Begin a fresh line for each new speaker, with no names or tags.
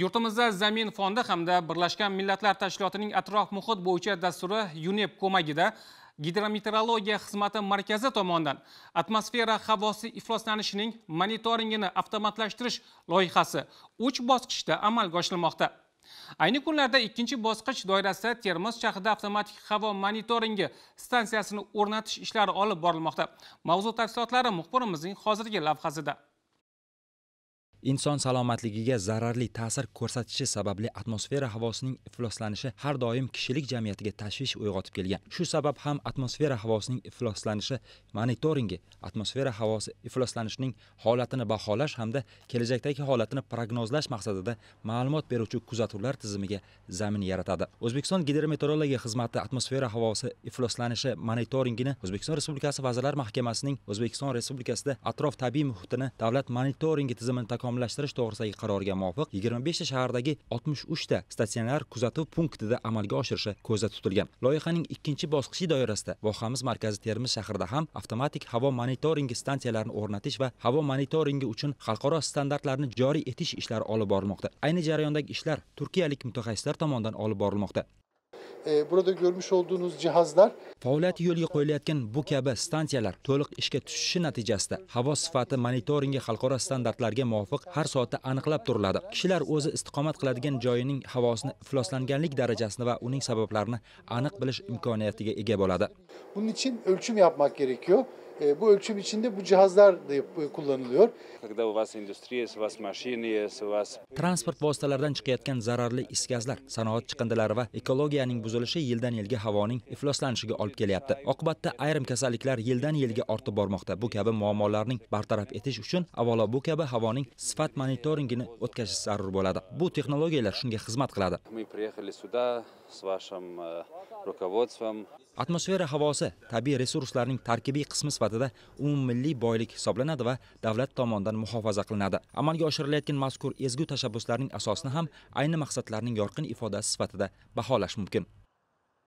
yurtimizda zamin fondi hamda birlashgan millatlar tashkilotining atrof muhit bo'yicha dasturi yunep ko'magida gidrometeorologiya xizmati markazi tomonidan atmosfera havosi ifloslanishining monitoringini avtomatlashtirish loyihasi 3 bosqichda amalga oshirilmoqda ayni kunlarda ikkinchi bosqich doirasida termiz shahrida avtomatik havo monitoringi stansiyasini o'rnatish ishlari olib borilmoqda mavzu tafsilotlari muxbirimizning hozirgi lavhasida
inson salomatligiga zararli ta'sir ko'rsatishi sababli atmosfera havosining ifloslanishi har doim kishilik jamiyatiga tashvish uyg'otib kelgan shu sabab ham atmosfera havosining ifloslanishi monitoringi atmosfera havosi ifloslanishining holatini baholash hamda kelajakdagi holatini prognozlash maqsadida ma'lumot beruvchi kuzatuvlar tizimiga zamin yaratadi o'zbekiston gidrometeorologiya xizmati atmosfera havosi ifloslanishi monitoringini o'zbekiston respublikasi vazirlar mahkamasining o'zbekiston respublikasida atrof tabiiy muhitini davlat monitoringi tizimini takomillashtirish to'g'risidagi qarorga muvofiq 25 ta shahardagi 63 ta statsionar kuzatuv punktida amalga oshirishi ko'zda tutilgan loyihaning ikkinchi bosqichi doirasida vohamiz markazi termiz shahrida ham avtomatik havo monitoringi stansiyalarini o'rnatish va havo monitoringi uchun xalqaro standartlarni joriy etish ishlari olib borilmoqda ayni jarayondagi ishlar turkiyalik mutaxassislar tomonidan olib borilmoqda
E, burada görmüş olduğunuz cihazlar
faoliyati yo'lga qo'yilayotgan bu kabi stansiyalar to'liq ishga tushishi natijasida havo sifati monitoringi xalqaro standartlarga muvofiq har soatda aniqlab turiladi kishilar o'zi istiqomat qiladigan joyining havosini ifloslanganlik darajasini va uning sabablarini aniq bilish imkoniyatiga ega bo'ladi
buning uchun o'lchim yapmak gerekiyor E, bu ölçüm içinde bu cihazlar da e, kullanılıyor.
Transport vositalaridan chiqayotgan zararli is gazlar, sanoat chiqindilari va ekologiyaning buzilishi yildan yilga havoning ifloslanishiga olib kelyapti. Oqibatda ayrim kasalliklar yildan yilga ortib bormoqda. Bu kabi muammolarning bartaraf etish uchun avvalo bu kabi havoning sifat monitoringini o'tkazish zarur bo'ladi. Bu texnologiyalar shunga xizmat qiladi. Мы приехали сюда с вашим э, руководством. Atmosfera havosi tabiiy resurslarning tarkibiy qismi sifatida umummilliy boylik hisoblanadi va davlat tomonidan muhofaza qilinadi. Amalga oshirilayotgan mazkur ezgu tashabbuslarning asosini ham ayni maqsadlarning yorqin ifodasi sifatida baholash mumkin.